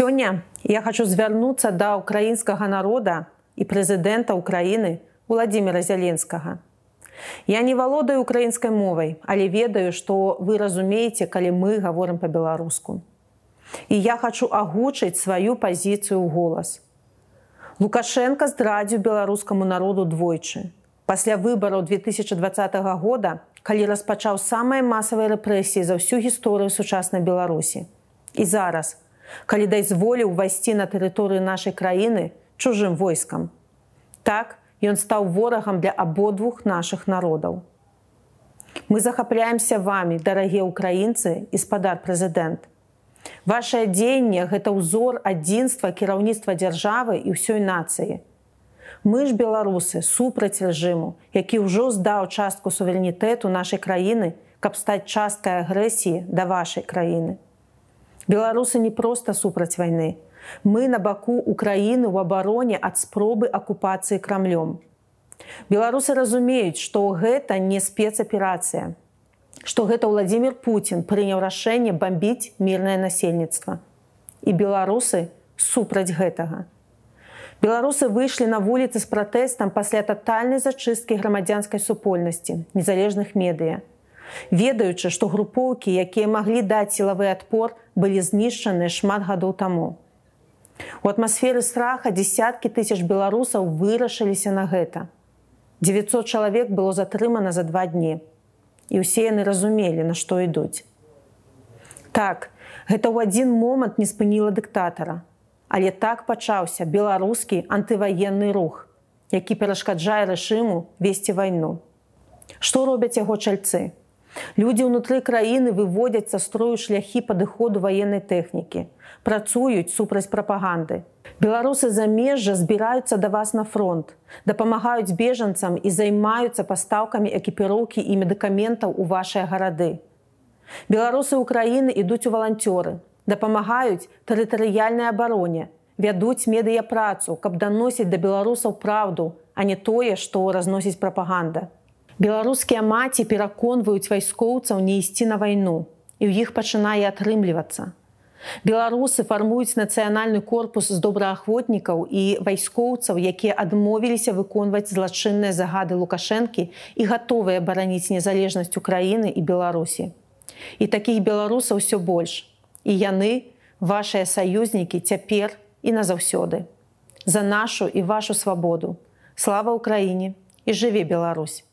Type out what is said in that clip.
Сёння я хочу звярнуцца да украінскага народа і прэзідэнта Украіны Владдзіра Зяленскага. Я не валодаю украінскай мовай, але ведаю, што вы разумееце, калі мы гаворым па-беларуску. І я хачу агучыць сваю пазіцыю ў голас. Лукашенко здрадзіў беларускаму народу двойчы. Пасля выбараў 2020 года, калі распачаў самыя масавыя рэпрэсіі за ўсю гісторыю сучаснай Беларусі. І зараз, калі дазволіў увайсці на тэрыторыю нашай краіны чужым войскам. Так ён стаў ворагам для абодвух нашых народаў. Мы захапляемся вами, дарагія ўкраінцы і спадар прэзідэнт. Вашае дзеянне гэта ўзор адзінства кіраўніцтва дзяржавы і ўсёй нацыі. Мы ж беларусы супраць рэжыму, які ўжо здаў частку суверэнітэту нашай краіны, каб стаць часткай агрэсіі да вашай краіны беларусы не проста супраць вайны мы на баку украіны ў абароне ад спробы акупацыі крамлём беларусы разумеюць што гэта не спецаперацыя што гэта владимир путин прыняў рашэнне бомбіць мірнае насельніцтва і беларусы супраць гэтага беларусы выйшлі на вуліцы з пратэстам пасля татальнай зачысткі грамадзянскай супольнасці незалежных медыя на ведаючы, што групоўкі, якія маглі даць сілавы адпор, былі знішчаны шмат гадоў таму. У атмасферы страха десяткі тысяч беларусаў вырашыліся на гэта. 900 чалавек было затрымана за два дні. І ўсе яны разумелі, на што ідуць. Так, гэта ў адзін момант не спыніла дыктатара. Але так пачаўся беларускі антываенны рух, які перашкаджае рэшыму весці вайну. Што робяць яго чальцы? Людзі ўнутры краіны выводзяць са строю шляхі падыходу ваеннай тэхнікі, працуюць супраць прапаганды. Беларусы замежжа збіраюцца да вас на фронт, дапамагаюць бежанцам і займаюцца пастаўкамі экіпіроўкі і медыкаментаў у вашыя гарады. Беларусы ўкраіны ідуць у валанцёры, дапамагаюць тэрытарыяльнай абароне, вядуць медыяпрацу, каб даносіць да беларусаў праўду, а не тое, што разносіць прапаганда. Беларускія маці пераконваюць вайскоўцаў не ісці на вайну і ў іх пачынае атрымлівацца. Беларусы фармуюць нацыянальны корпус з добраахвотнікаў і вайскоўцаў, якія адмовіліся выконваць злачынныя загады лукашэнкі і гатовыя бараніць незалежнасць Україніны і Беларусі. І такіх беларусаў усё больш. І яны, вашыя саюзнікі цяпер і назаўсёды. За нашу і вашу свабоду. Слава ўкраіне і жыве Беларусь.